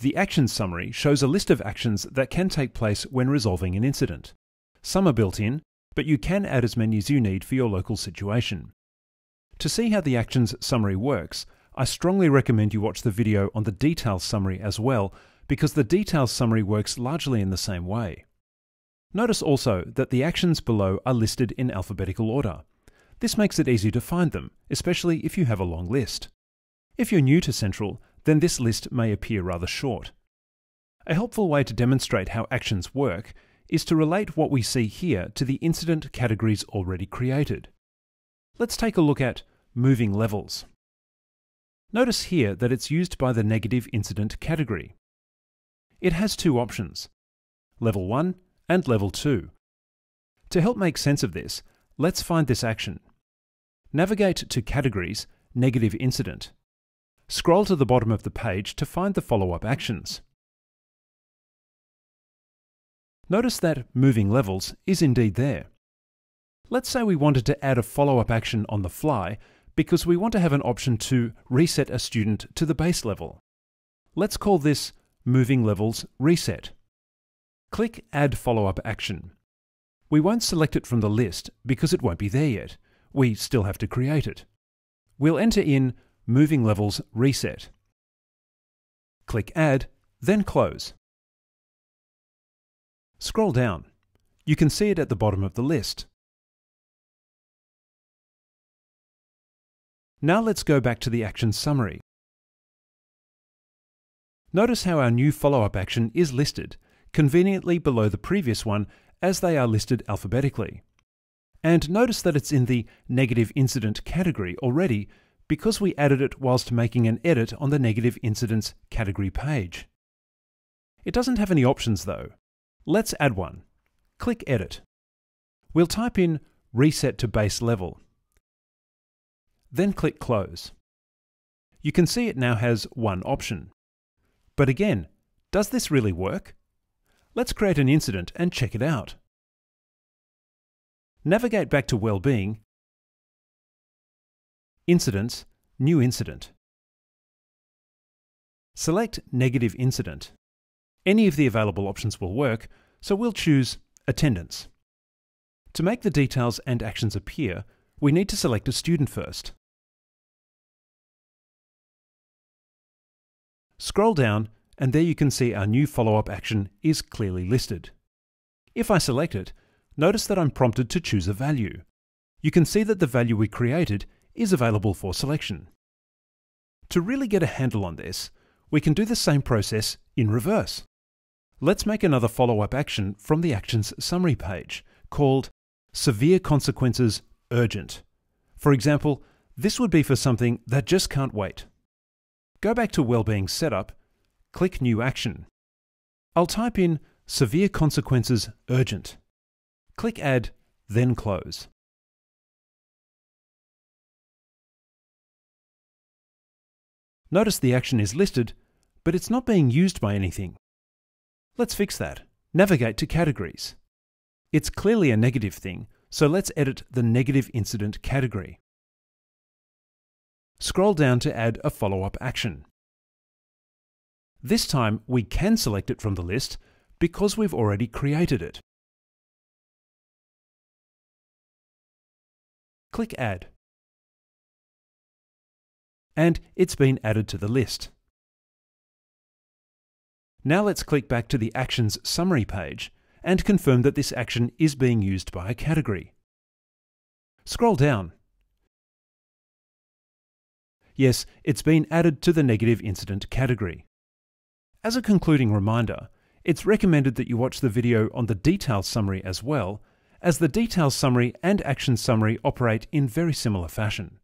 The action summary shows a list of actions that can take place when resolving an incident. Some are built in, but you can add as many as you need for your local situation. To see how the actions summary works, I strongly recommend you watch the video on the details summary as well, because the details summary works largely in the same way. Notice also that the actions below are listed in alphabetical order. This makes it easy to find them, especially if you have a long list. If you're new to Central, then this list may appear rather short. A helpful way to demonstrate how actions work is to relate what we see here to the incident categories already created. Let's take a look at moving levels. Notice here that it's used by the negative incident category. It has two options, level 1 and level 2. To help make sense of this, let's find this action. Navigate to Categories, Negative Incident, Scroll to the bottom of the page to find the follow-up actions. Notice that Moving Levels is indeed there. Let's say we wanted to add a follow-up action on the fly because we want to have an option to reset a student to the base level. Let's call this Moving Levels Reset. Click Add Follow-up Action. We won't select it from the list because it won't be there yet. We still have to create it. We'll enter in Moving Levels Reset. Click Add, then Close. Scroll down. You can see it at the bottom of the list. Now let's go back to the action summary. Notice how our new follow-up action is listed, conveniently below the previous one as they are listed alphabetically. And notice that it's in the negative incident category already because we added it whilst making an edit on the negative incidents category page. It doesn't have any options though. Let's add one. Click Edit. We'll type in Reset to Base Level. Then click Close. You can see it now has one option. But again, does this really work? Let's create an incident and check it out. Navigate back to Wellbeing Incidents, New Incident. Select Negative Incident. Any of the available options will work, so we'll choose Attendance. To make the details and actions appear, we need to select a student first. Scroll down and there you can see our new follow-up action is clearly listed. If I select it, notice that I'm prompted to choose a value. You can see that the value we created is available for selection. To really get a handle on this, we can do the same process in reverse. Let's make another follow-up action from the Actions Summary page called Severe Consequences Urgent. For example, this would be for something that just can't wait. Go back to Wellbeing Setup, click New Action. I'll type in Severe Consequences Urgent. Click Add, then Close. Notice the action is listed, but it's not being used by anything. Let's fix that. Navigate to categories. It's clearly a negative thing, so let's edit the negative incident category. Scroll down to add a follow-up action. This time we can select it from the list because we've already created it. Click Add and it's been added to the list. Now let's click back to the Actions Summary page and confirm that this action is being used by a category. Scroll down. Yes, it's been added to the Negative Incident category. As a concluding reminder, it's recommended that you watch the video on the Details Summary as well, as the Details Summary and Action Summary operate in very similar fashion.